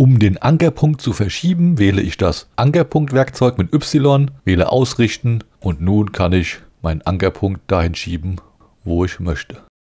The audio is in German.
Um den Ankerpunkt zu verschieben, wähle ich das Ankerpunktwerkzeug mit Y, wähle Ausrichten und nun kann ich meinen Ankerpunkt dahin schieben, wo ich möchte.